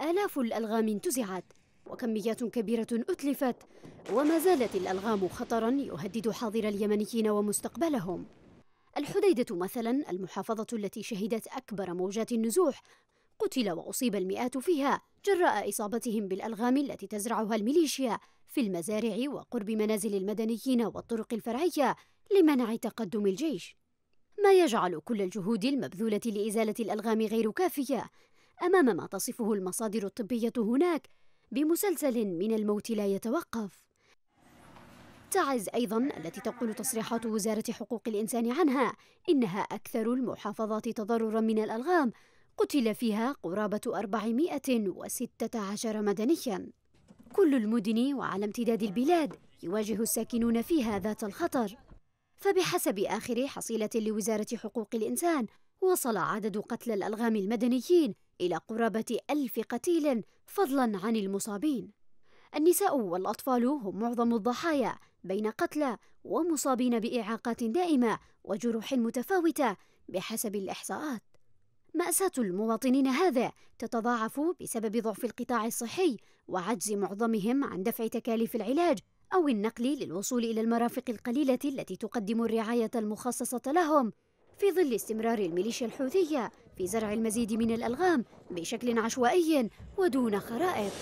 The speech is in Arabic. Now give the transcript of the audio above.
آلاف الألغام انتزعت وكميات كبيرة أتلفت وما زالت الألغام خطرا يهدد حاضر اليمنيين ومستقبلهم الحديدة مثلا المحافظة التي شهدت أكبر موجات النزوح قتل وأصيب المئات فيها جراء إصابتهم بالألغام التي تزرعها الميليشيا في المزارع وقرب منازل المدنيين والطرق الفرعية لمنع تقدم الجيش ما يجعل كل الجهود المبذولة لإزالة الألغام غير كافية امام ما تصفه المصادر الطبيه هناك بمسلسل من الموت لا يتوقف تعز ايضا التي تقول تصريحات وزاره حقوق الانسان عنها انها اكثر المحافظات تضررا من الالغام قتل فيها قرابه 416 مدنيا كل المدن وعلى امتداد البلاد يواجه الساكنون فيها ذات الخطر فبحسب آخر حصيلة لوزارة حقوق الإنسان وصل عدد قتلى الألغام المدنيين إلى قرابة ألف قتيل فضلا عن المصابين النساء والأطفال هم معظم الضحايا بين قتلى ومصابين بإعاقات دائمة وجروح متفاوتة بحسب الإحصاءات مأساة المواطنين هذا تتضاعف بسبب ضعف القطاع الصحي وعجز معظمهم عن دفع تكاليف العلاج أو النقل للوصول إلى المرافق القليلة التي تقدم الرعاية المخصصة لهم في ظل استمرار الميليشيا الحوثية في زرع المزيد من الألغام بشكل عشوائي ودون خرائط